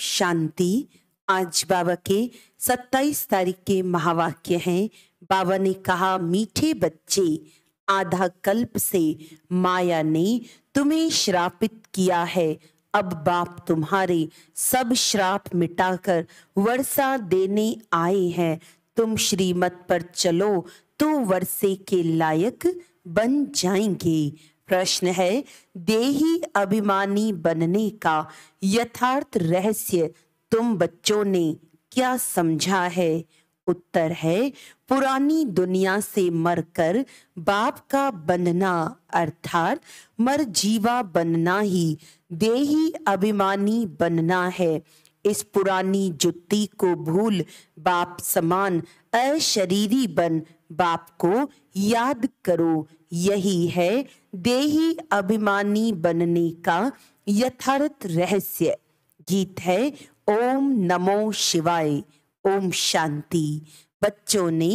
शांति आज बाबा के 27 तारीख के महावाक्य हैं बाबा ने कहा मीठे बच्चे आधा कल्प से माया ने तुम्हें श्रापित किया है अब बाप तुम्हारे सब श्राप मिटाकर वर्षा देने आए हैं तुम श्रीमत पर चलो तो वर्षे के लायक बन जाएंगे प्रश्न है देही अभिमानी बनने का यथार्थ रहस्य तुम बच्चों ने क्या समझा है उत्तर है पुरानी दुनिया से मरकर बाप का बनना अर्थात मर जीवा बनना ही देही अभिमानी बनना है इस पुरानी जुत्ती को भूल बाप समान अशरीरी बन बाप को याद करो यही है देही अभिमानी बनने का यथार्थ रहस्य गीत है ओम नमो शिवाय ओम शांति बच्चों ने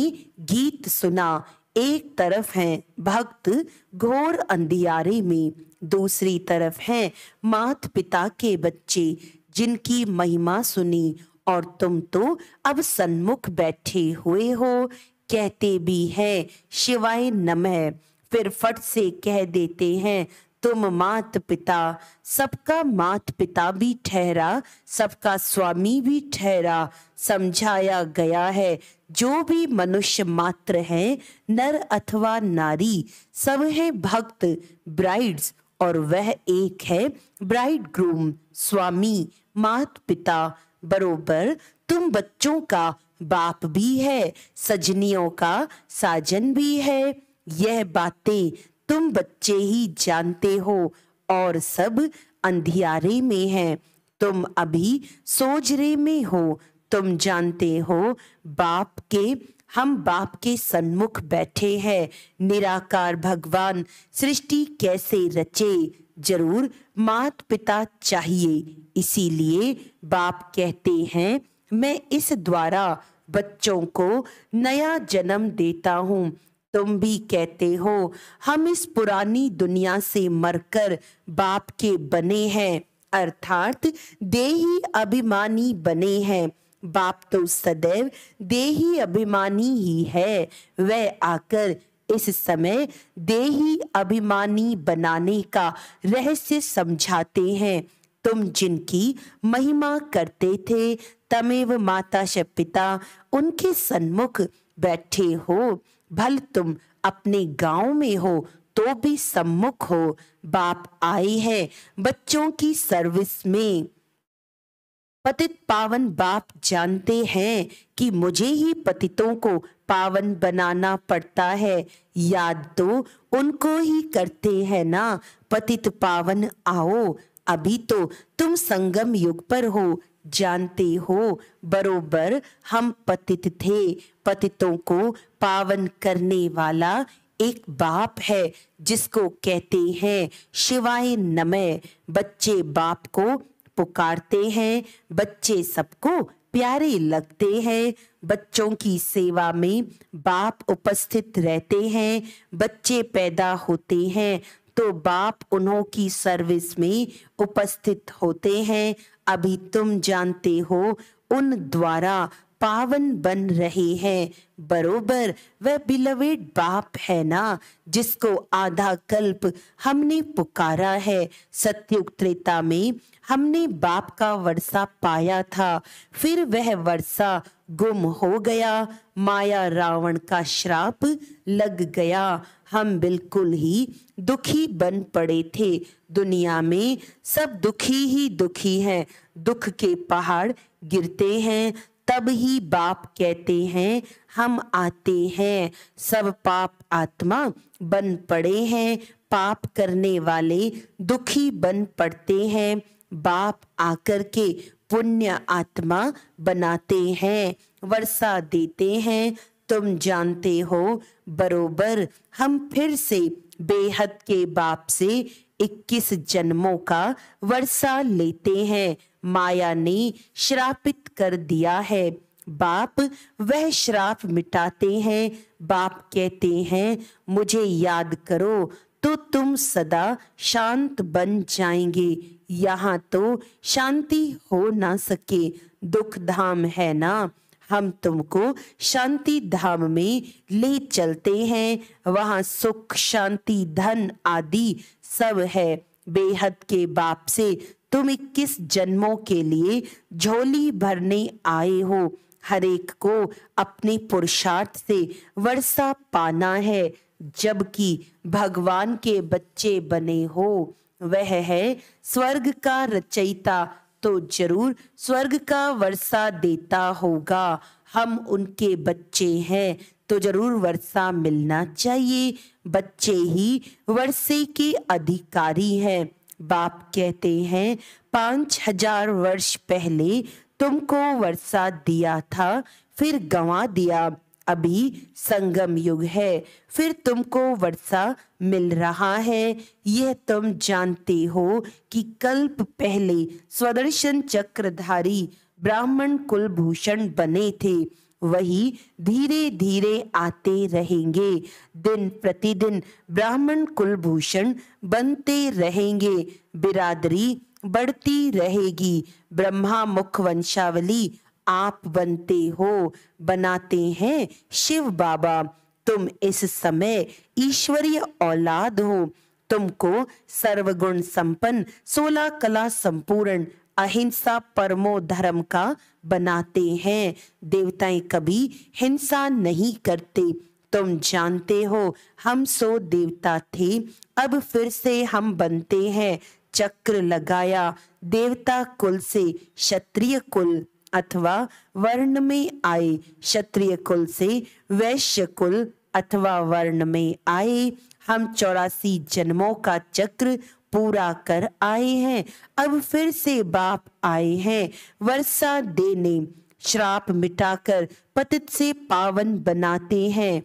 गीत सुना एक तरफ है भक्त घोर अंधियारे में दूसरी तरफ है मात पिता के बच्चे जिनकी महिमा सुनी और तुम तो अब सन्मुख बैठे हुए हो कहते भी हैं शिवाय नमः फिर फट से कह देते हैं तुम मात पिता सबका मात पिता भी ठहरा सबका स्वामी भी ठहरा समझाया गया है जो भी मनुष्य मात्र है नर अथवा नारी सब है भक्त ब्राइड्स और वह एक है ब्राइड ग्रूम स्वामी मात पिता बरोबर तुम बच्चों का बाप भी है सजनियों का साजन भी है यह बातें तुम बच्चे ही जानते हो और सब अंधियारे में है तुम अभी सोजरे में हो तुम जानते हो बाप के हम बाप के सन्मुख बैठे हैं निराकार भगवान सृष्टि कैसे रचे जरूर मात पिता चाहिए इसीलिए बाप कहते हैं मैं इस द्वारा बच्चों को नया जन्म देता हूँ तुम भी कहते हो हम इस पुरानी दुनिया से मरकर बाप के बने हैं अर्थात देही अभिमानी बने हैं बाप तो सदैव देही अभिमानी ही है वह आकर इस समय देही अभिमानी बनाने का रहस्य समझाते हैं तुम जिनकी महिमा करते थे तमेव माता से पिता उनके सन्मुख बैठे हो भल तुम अपने गांव में हो तो भी सम्मुख हो बाप आए हैं बच्चों की सर्विस में पतित पावन बाप जानते हैं कि मुझे ही पतितों को पावन बनाना पड़ता है याद तो उनको ही करते हैं ना पतित पावन आओ अभी तो तुम संगम युग पर हो जानते हो बरोबर हम पतित थे पतितों को पावन करने वाला एक बाप है जिसको कहते हैं शिवाय नमय बच्चे बाप को पुकारते हैं बच्चे सबको प्यारे लगते हैं बच्चों की सेवा में बाप उपस्थित रहते हैं बच्चे पैदा होते हैं तो बाप उन्हों की सर्विस में उपस्थित होते हैं अभी तुम जानते हो उन द्वारा पावन बन रहे हैं बरोबर वह बिलवेट बाप है ना जिसको आधा कल्प हमने पुकारा है सत्युग त्रेता में हमने बाप का वर्षा पाया था फिर वह वर्षा गुम हो गया माया रावण का श्राप लग गया हम बिल्कुल ही दुखी बन पड़े थे दुनिया में सब दुखी ही दुखी हैं दुख के पहाड़ गिरते हैं तब ही बाप कहते हैं हम आते हैं सब पाप आत्मा बन पड़े हैं पाप करने वाले दुखी बन पड़ते हैं बाप आकर के पुण्य आत्मा बनाते हैं वर्षा देते हैं तुम जानते हो बरोबर हम फिर से बेहद के बाप से 21 जन्मों का वर्षा लेते हैं माया ने श्रापित कर दिया है बाप वह श्राप मिटाते हैं बाप कहते हैं मुझे याद करो तो तुम सदा शांत बन जाएंगे यहाँ तो शांति हो ना सके दुख धाम है ना हम तुमको शांति धाम में ले चलते हैं वहाँ सुख शांति धन आदि सब है बेहद के बाप से तुम इक्कीस जन्मों के लिए झोली भरने आए हो हरेक को अपने पुरुषार्थ से वर्षा पाना है जबकि भगवान के बच्चे बने हो वह है स्वर्ग का रचयिता तो जरूर स्वर्ग का वर्षा देता होगा हम उनके बच्चे हैं तो जरूर वर्षा मिलना चाहिए बच्चे ही वर्षे के अधिकारी हैं बाप कहते हैं पाँच हजार वर्ष पहले तुमको वर्षा दिया था फिर गंवा दिया अभी संगम युग है फिर तुमको वर्षा मिल रहा है यह तुम जानते हो कि कल्प पहले स्वदर्शन चक्रधारी ब्राह्मण कुलभूषण बने थे वही धीरे धीरे आते रहेंगे दिन प्रतिदिन ब्राह्मण कुलभूषण बनते रहेंगे बिरादरी बढ़ती रहेगी ब्रह्मा मुख वंशावली आप बनते हो बनाते हैं शिव बाबा तुम इस समय ईश्वरीय औलाद हो तुमको सर्वगुण संपन्न सोलह कला संपूर्ण अहिंसा परमो धर्म का बनाते हैं देवताएं कभी हिंसा नहीं करते तुम जानते हो हम सो देवता थे अब फिर से हम बनते हैं चक्र लगाया देवता कुल से क्षत्रिय कुल अथवा वर्ण में आए क्षत्रिय कुल से वैश्य कुल अथवा वर्ण में आए हम चौरासी जन्मों का चक्र पूरा कर आए हैं अब फिर से बाप आए हैं वर्षा देने श्राप मिटाकर पतित से पावन बनाते हैं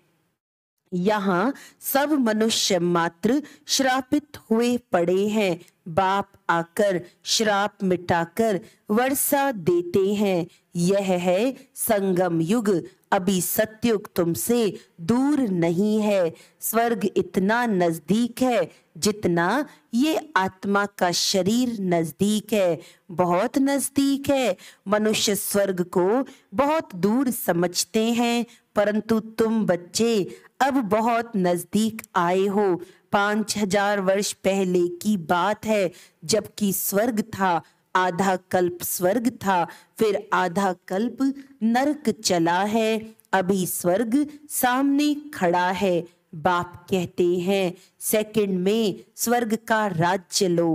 यहाँ सब मनुष्य मात्र श्रापित हुए पड़े हैं बाप आकर श्राप मिटाकर वर्षा देते हैं यह है संगम युग अभी सत्युग तुमसे दूर नहीं है स्वर्ग इतना नजदीक है जितना ये आत्मा का शरीर नजदीक है बहुत नजदीक है मनुष्य स्वर्ग को बहुत दूर समझते हैं परंतु तुम बच्चे अब बहुत नजदीक आए हो पांच हजार वर्ष पहले की बात है जबकि स्वर्ग था आधा कल्प स्वर्ग था फिर आधा कल्प नरक चला है अभी स्वर्ग सामने खड़ा है बाप कहते हैं सेकंड में स्वर्ग का राज्य लो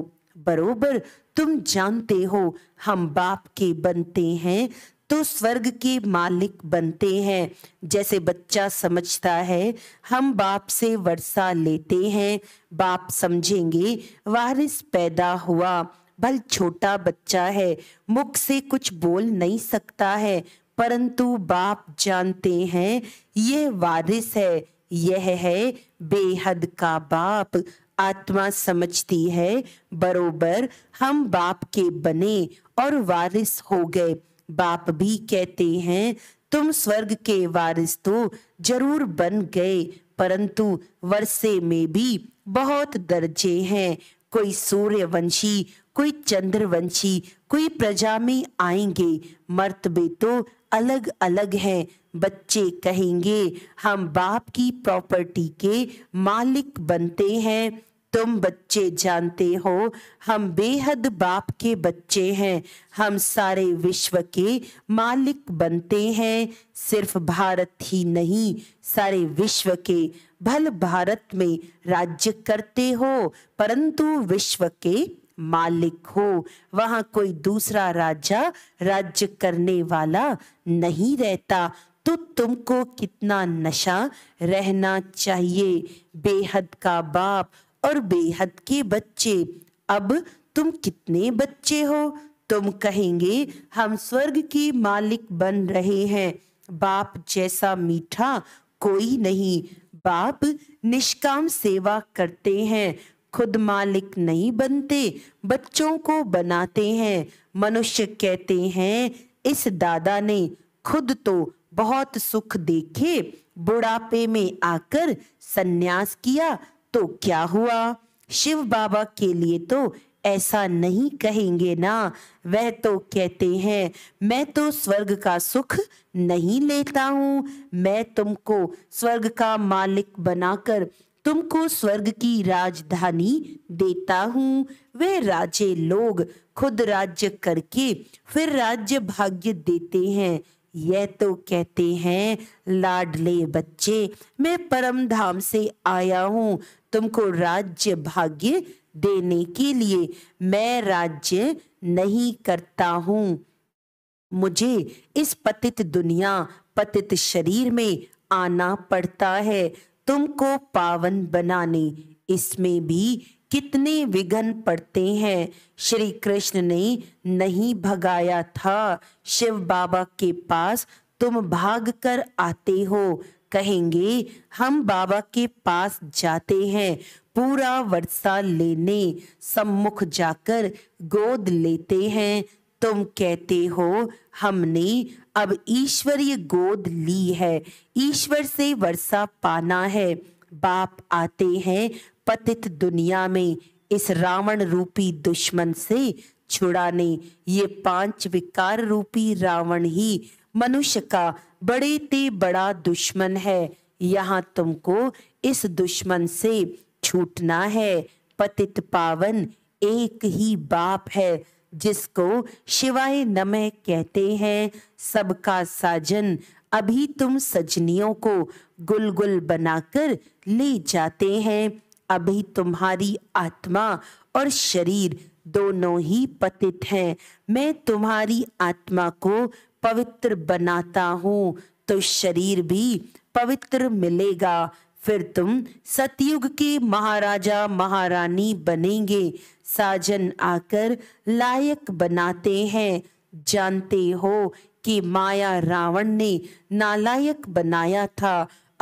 बरोबर तुम जानते हो हम बाप के बनते हैं तो स्वर्ग के मालिक बनते हैं जैसे बच्चा समझता है हम बाप से वर्षा लेते हैं बाप समझेंगे वारिस पैदा हुआ बल छोटा बच्चा है मुख से कुछ बोल नहीं सकता है परंतु बाप जानते हैं ये वारिस है यह है बेहद का बाप आत्मा समझती है बरोबर हम बाप के बने और वारिस हो गए बाप भी कहते हैं तुम स्वर्ग के वारिस तो जरूर बन गए परंतु वर्षे में भी बहुत दर्जे हैं कोई सूर्यवंशी कोई चंद्रवंशी कोई प्रजा में आएंगे मर्तबे तो अलग अलग हैं बच्चे कहेंगे हम बाप की प्रॉपर्टी के मालिक बनते हैं तुम बच्चे जानते हो हम बेहद बाप के बच्चे हैं हम सारे विश्व के मालिक बनते हैं सिर्फ भारत ही नहीं सारे विश्व के भल भारत में राज्य करते हो परंतु विश्व के मालिक हो वहाँ कोई दूसरा राजा राज्य करने वाला नहीं रहता तो तुमको कितना नशा रहना चाहिए बेहद का बाप और बेहद के बच्चे अब तुम कितने बच्चे हो तुम कहेंगे हम स्वर्ग के मालिक बन रहे हैं बाप जैसा मीठा कोई नहीं बाप निष्काम सेवा करते हैं खुद मालिक नहीं बनते बच्चों को बनाते हैं मनुष्य कहते हैं इस दादा ने खुद तो बहुत सुख देखे बुढ़ापे में आकर सन्यास किया तो क्या हुआ शिव बाबा के लिए तो ऐसा नहीं कहेंगे ना वह तो कहते हैं मैं तो स्वर्ग का सुख नहीं लेता हूँ मैं तुमको स्वर्ग का मालिक बनाकर तुमको स्वर्ग की राजधानी देता हूँ वे राजे लोग खुद राज्य करके फिर राज्य भाग्य देते हैं यह तो कहते हैं लाडले बच्चे मैं परम धाम से आया हूँ तुमको राज्य भाग्य देने के लिए मैं राज्य नहीं करता हूं मुझे इस पतित दुनिया पतित शरीर में आना पड़ता है तुमको पावन बनाने इसमें भी कितने विघन पड़ते हैं श्री कृष्ण ने नहीं भगाया था शिव बाबा के पास तुम भाग कर आते हो कहेंगे हम बाबा के पास जाते हैं पूरा वर्षा लेने सम्मुख जाकर गोद लेते हैं तुम कहते हो हमने अब ईश्वरीय गोद ली है ईश्वर से वर्षा पाना है बाप आते हैं पतित दुनिया में इस रावण रूपी दुश्मन से छुड़ाने ये पांच विकार रूपी रावण ही मनुष्य का बड़े ते बड़ा दुश्मन है यहाँ तुमको इस दुश्मन से छूटना है पतित पावन एक ही बाप है जिसको शिवाय नमः कहते हैं सबका साजन अभी तुम सजनियों को गुलगुल गुल बनाकर ले जाते हैं अभी तुम्हारी आत्मा और शरीर दोनों ही पतित हैं मैं तुम्हारी आत्मा को पवित्र बनाता हूँ तो शरीर भी पवित्र मिलेगा फिर तुम सतयुग के महाराजा महारानी बनेंगे साजन आकर लायक बनाते हैं जानते हो कि माया रावण ने नालायक बनाया था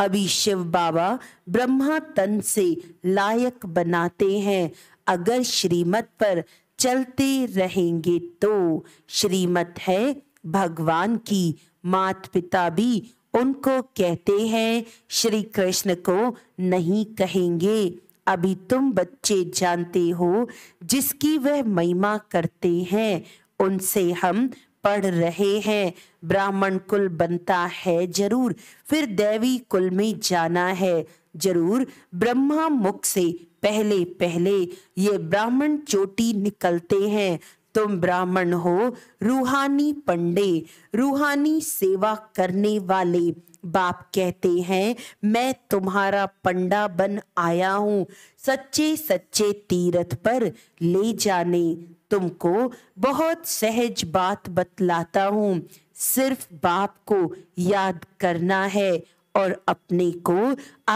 अभी शिव बाबा ब्रह्मा तन से लायक बनाते हैं अगर श्रीमत पर चलते रहेंगे तो श्रीमत है भगवान की मात पिता भी उनको कहते हैं श्री कृष्ण को नहीं कहेंगे अभी तुम बच्चे जानते हो जिसकी वह महिमा करते हैं उनसे हम पढ़ रहे हैं ब्राह्मण कुल बनता है जरूर फिर देवी कुल में जाना है जरूर ब्रह्मा मुख से पहले पहले ये ब्राह्मण चोटी निकलते हैं तुम ब्राह्मण हो रूहानी पंडे रूहानी सेवा करने वाले बाप कहते हैं मैं तुम्हारा पंडा बन आया हूँ सच्चे सच्चे तीर्थ पर ले जाने तुमको बहुत सहज बात बतलाता हूँ सिर्फ बाप को याद करना है और अपने को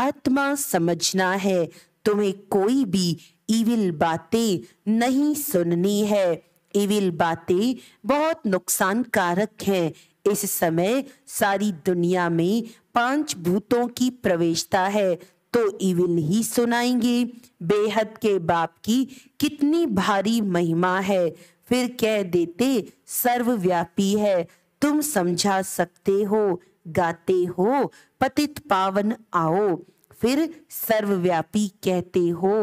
आत्मा समझना है तुम्हें कोई भी इविल बातें नहीं सुननी है इविल बातें बहुत नुकसान कारक हैं इस समय सारी दुनिया में पांच भूतों की प्रवेशता है तो इविल ही सुनाएंगे बेहद के बाप की कितनी भारी महिमा है फिर कह देते सर्वव्यापी है तुम समझा सकते हो गाते हो पतित पावन आओ फिर सर्वव्यापी कहते हो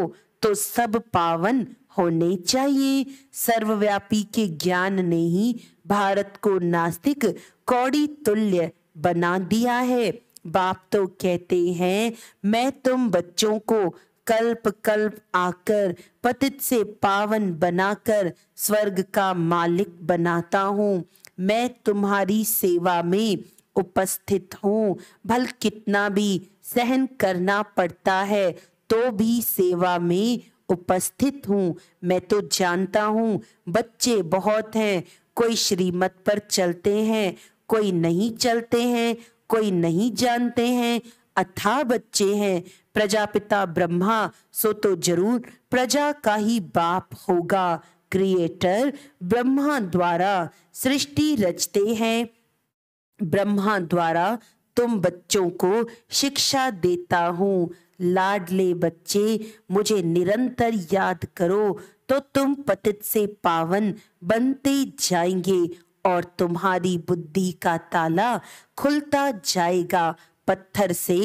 तो सब पावन होने चाहिए सर्वव्यापी के ज्ञान ने ही भारत को नास्तिक कौड़ी तुल्य बना दिया है बाप तो कहते हैं मैं तुम बच्चों को कल्प कल्प आकर पतित से पावन बनाकर स्वर्ग का मालिक बनाता हूँ मैं तुम्हारी सेवा में उपस्थित हूँ भल कितना भी सहन करना पड़ता है तो भी सेवा में उपस्थित हूँ मैं तो जानता हूँ बच्चे बहुत हैं कोई श्रीमत पर चलते हैं कोई नहीं चलते हैं कोई नहीं जानते हैं अथा बच्चे हैं प्रजापिता ब्रह्मा सो तो जरूर प्रजा का ही बाप होगा क्रिएटर ब्रह्मा द्वारा सृष्टि रचते हैं ब्रह्मा द्वारा तुम बच्चों को शिक्षा देता हूँ लाडले बच्चे मुझे निरंतर याद करो तो तुम पतित से पावन बनते जाएंगे और तुम्हारी बुद्धि का ताला खुलता जाएगा पत्थर से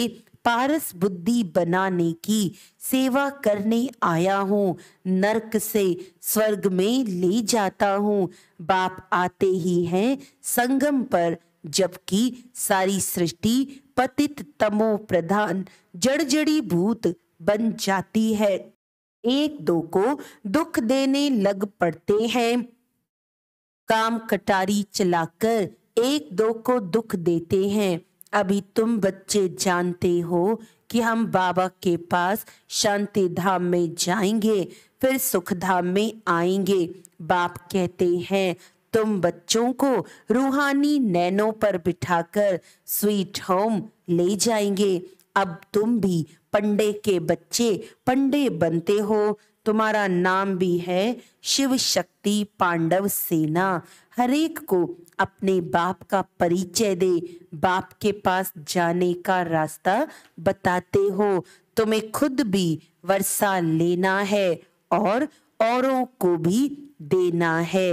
पारस बुद्धि बनाने की सेवा करने आया हूँ नरक से स्वर्ग में ले जाता हूँ बाप आते ही हैं संगम पर जबकि सारी सृष्टि पतित तमो प्रधान जड़जड़ी भूत बन जाती है एक दो को दुख देने लग पड़ते हैं काम कटारी चलाकर एक दो को दुख देते हैं अभी तुम बच्चे जानते हो कि हम बाबा के पास शांति धाम में जाएंगे फिर सुख धाम में आएंगे बाप कहते हैं तुम बच्चों को रूहानी नैनों पर बिठाकर स्वीट होम ले जाएंगे अब तुम भी पंडे के बच्चे पंडे बनते हो तुम्हारा नाम भी है शिव शक्ति पांडव सेना हरेक को अपने बाप का परिचय दे बाप के पास जाने का रास्ता बताते हो तुम्हें खुद भी वर्षा लेना है और औरों को भी देना है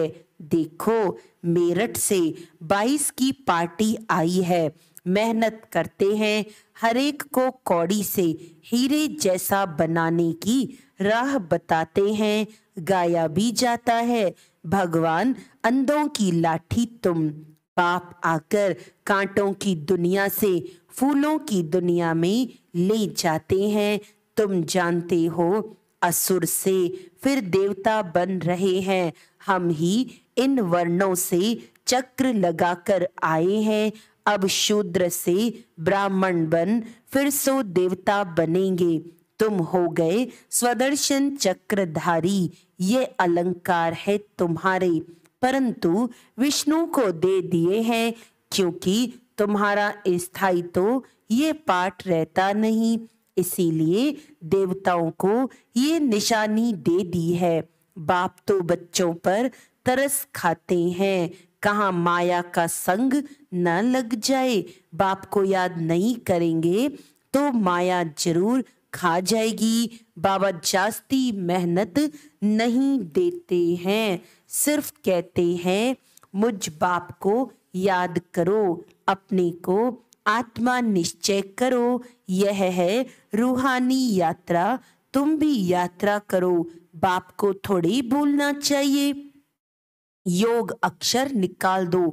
देखो मेरठ से 22 की पार्टी आई है मेहनत करते हैं हरेक को कौड़ी से हीरे जैसा बनाने की राह बताते हैं गाया भी जाता है भगवान अंधों की लाठी तुम पाप आकर कांटों की दुनिया से फूलों की दुनिया में ले जाते हैं तुम जानते हो असुर से फिर देवता बन रहे हैं हम ही इन वर्णों से चक्र लगाकर आए हैं अब शूद्र से ब्राह्मण बन फिर सो देवता बनेंगे तुम हो गए स्वदर्शन चक्रधारी ये अलंकार है तुम्हारे परंतु विष्णु को दे दिए हैं क्योंकि तुम्हारा स्थाई तो ये पाठ रहता नहीं इसीलिए देवताओं को ये निशानी दे दी है बाप तो बच्चों पर तरस खाते हैं कहाँ माया का संग न लग जाए बाप को याद नहीं करेंगे तो माया जरूर खा जाएगी बाबा जास्ती मेहनत नहीं देते हैं सिर्फ कहते हैं मुझ बाप को याद करो अपने को आत्मा निश्चय करो यह है रूहानी यात्रा तुम भी यात्रा करो बाप को थोड़ी भूलना चाहिए योग अक्षर निकाल दो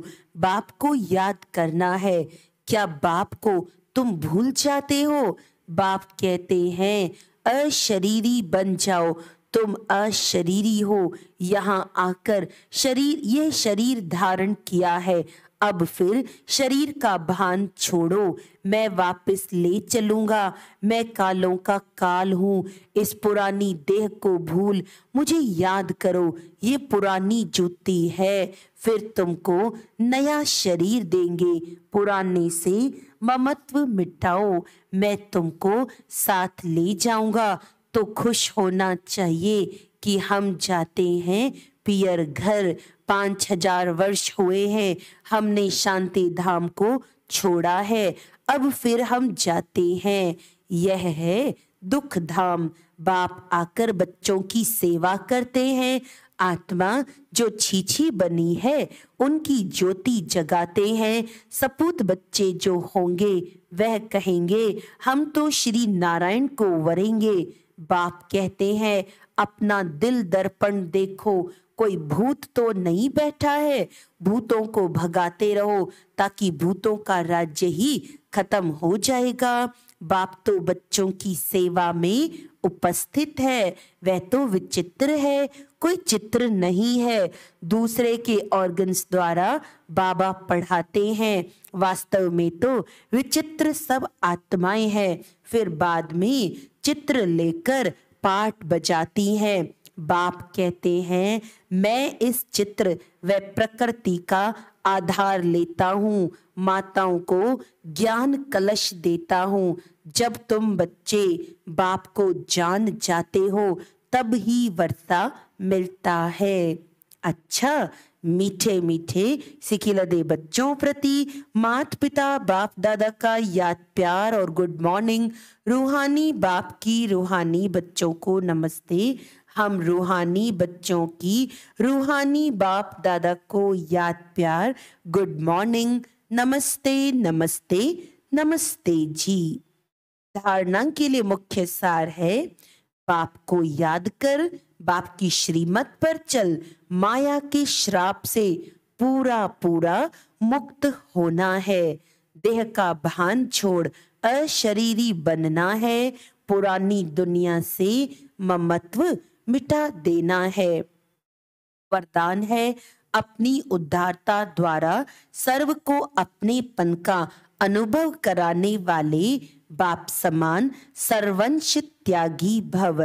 बाप को याद करना है क्या बाप को तुम भूल जाते हो बाप कहते हैं अशरीरी बन जाओ तुम अशरीरी हो यहाँ आकर शरीर ये शरीर धारण किया है अब फिर शरीर का भान छोड़ो मैं वापस ले चलूँगा मैं कालों का काल हूँ इस पुरानी देह को भूल मुझे याद करो ये पुरानी जूती है फिर तुमको नया शरीर देंगे पुराने से ममत्व मिटाओ मैं तुमको साथ ले जाऊँगा तो खुश होना चाहिए कि हम जाते हैं पियर घर पाँच हजार वर्ष हुए हैं हमने शांति धाम को छोड़ा है अब फिर हम जाते हैं यह है दुख धाम बाप आकर बच्चों की सेवा करते हैं आत्मा जो छीछी बनी है उनकी ज्योति जगाते हैं सपूत बच्चे जो होंगे वह कहेंगे हम तो श्री नारायण को वरेंगे बाप कहते हैं अपना दिल दर्पण देखो कोई भूत तो नहीं बैठा है भूतों को भगाते रहो ताकि भूतों का राज्य ही खत्म हो जाएगा बाप तो बच्चों की सेवा में उपस्थित है वह तो विचित्र है कोई चित्र नहीं है दूसरे के ऑर्गन्स द्वारा बाबा पढ़ाते हैं वास्तव में तो विचित्र सब आत्माएं हैं फिर बाद में चित्र लेकर पाठ बजाती हैं बाप कहते हैं मैं इस चित्र व प्रकृति का आधार लेता हूँ माताओं को ज्ञान कलश देता हूँ जब तुम बच्चे बाप को जान जाते हो तब ही वर्षा मिलता है अच्छा मीठे मीठे सिकिलदे बच्चों प्रति मात पिता बाप दादा का याद प्यार और गुड मॉर्निंग रूहानी बाप की रूहानी बच्चों को नमस्ते हम रूहानी बच्चों की रूहानी बाप दादा को याद प्यार गुड मॉर्निंग नमस्ते नमस्ते नमस्ते जी धारणा के लिए मुख्य सार है बाप को याद कर बाप की श्रीमत पर चल माया के श्राप से पूरा पूरा मुक्त होना है देह का भान छोड़ अशरीरी बनना है पुरानी दुनिया से ममत्व मिटा देना है वरदान है अपनी उदारता द्वारा सर्व को अपने पन का अनुभव कराने वाले बाप समान सर्वंश त्यागी भव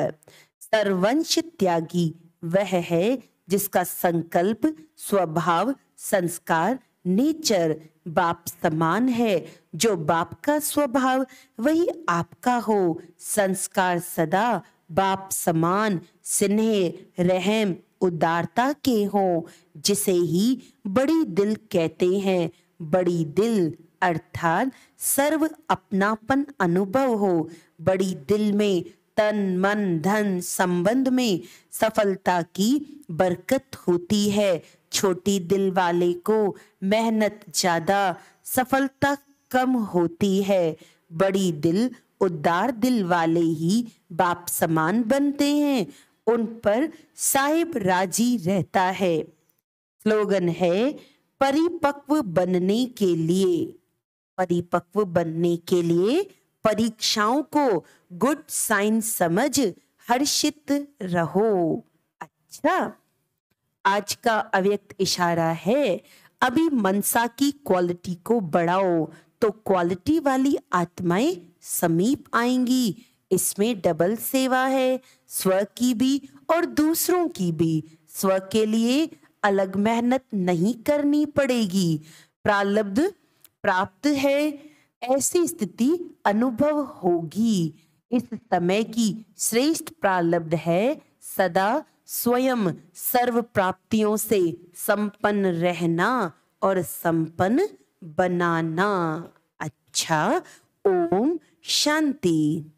तरवंश त्यागी वह है जिसका संकल्प स्वभाव संस्कार नेचर बाप समान है जो बाप का स्वभाव वही आपका हो संस्कार सदा बाप समान स्नेह रहम उदारता के हो जिसे ही बड़ी दिल कहते हैं बड़ी दिल अर्थात सर्व अपनापन अनुभव हो बड़ी दिल में तन मन धन संबंध में सफलता की बरकत होती है छोटी दिल वाले को मेहनत ज्यादा सफलता कम होती है बड़ी दिल उदार दिल वाले ही बाप समान बनते हैं उन पर साहिब राजी रहता है स्लोगन है परिपक्व बनने के लिए परिपक्व बनने के लिए परीक्षाओं को गुड साइन समझ हर्षित रहो अच्छा आज का अव्यक्त इशारा है अभी मनसा की क्वालिटी को बढ़ाओ तो क्वालिटी वाली आत्माएं समीप आएंगी इसमें डबल सेवा है स्व की भी और दूसरों की भी स्व के लिए अलग मेहनत नहीं करनी पड़ेगी प्रालब्ध प्राप्त है ऐसी स्थिति अनुभव होगी इस समय की श्रेष्ठ प्रालब्ध है सदा स्वयं सर्व प्राप्तियों से संपन्न रहना और संपन्न बनाना अच्छा ओम शांति